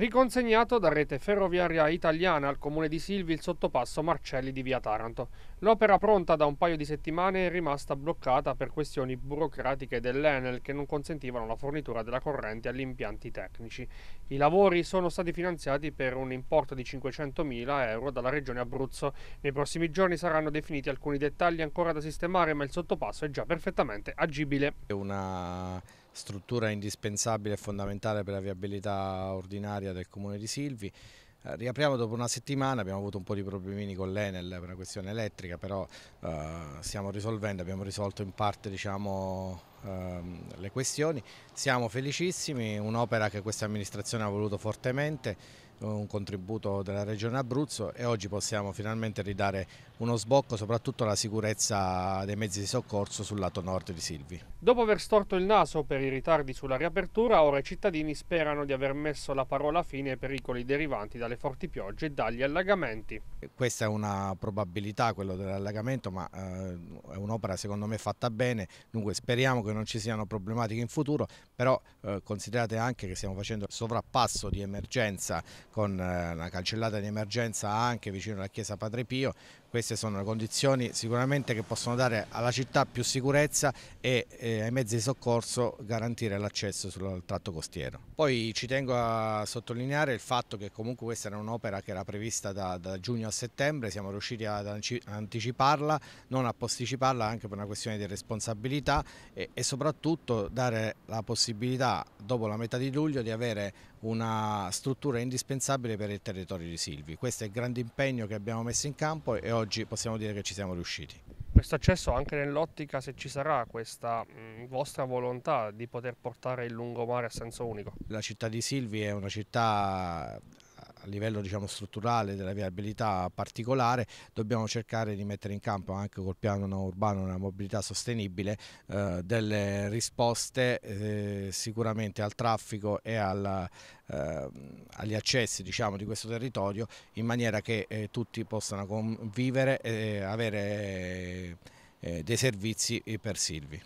Riconsegnato da Rete Ferroviaria Italiana al comune di Silvi il sottopasso Marcelli di via Taranto. L'opera pronta da un paio di settimane è rimasta bloccata per questioni burocratiche dell'Enel che non consentivano la fornitura della corrente agli impianti tecnici. I lavori sono stati finanziati per un importo di 500.000 euro dalla regione Abruzzo. Nei prossimi giorni saranno definiti alcuni dettagli ancora da sistemare ma il sottopasso è già perfettamente agibile. È una struttura indispensabile e fondamentale per la viabilità ordinaria del comune di Silvi. Eh, riapriamo dopo una settimana, abbiamo avuto un po' di problemini con l'Enel per una questione elettrica, però eh, stiamo risolvendo, abbiamo risolto in parte diciamo, Ehm, le questioni. Siamo felicissimi, un'opera che questa amministrazione ha voluto fortemente, un contributo della Regione Abruzzo e oggi possiamo finalmente ridare uno sbocco soprattutto alla sicurezza dei mezzi di soccorso sul lato nord di Silvi. Dopo aver storto il naso per i ritardi sulla riapertura, ora i cittadini sperano di aver messo la parola fine ai pericoli derivanti dalle forti piogge e dagli allagamenti. Questa è una probabilità, quello dell'allagamento, ma eh, è un'opera secondo me fatta bene, dunque speriamo che che non ci siano problematiche in futuro, però eh, considerate anche che stiamo facendo il sovrappasso di emergenza con eh, una cancellata di emergenza anche vicino alla chiesa Padre Pio, queste sono le condizioni sicuramente che possono dare alla città più sicurezza e eh, ai mezzi di soccorso garantire l'accesso sul tratto costiero. Poi ci tengo a sottolineare il fatto che comunque questa era un'opera che era prevista da, da, giugno a settembre, siamo riusciti ad anticiparla, non a posticiparla anche per una questione di responsabilità e, e soprattutto dare la possibilità dopo la metà di luglio di avere una struttura indispensabile per il territorio di Silvi. Questo è il grande impegno che abbiamo messo in campo e oggi possiamo dire che ci siamo riusciti. Questo accesso anche nell'ottica se ci sarà questa mh, vostra volontà di poter portare il lungomare a senso unico? La città di Silvi è una città a livello diciamo, strutturale della viabilità particolare dobbiamo cercare di mettere in campo anche col piano urbano una mobilità sostenibile eh, delle risposte eh, sicuramente al traffico e alla, eh, agli accessi diciamo, di questo territorio in maniera che eh, tutti possano convivere e avere eh, dei servizi per Silvi.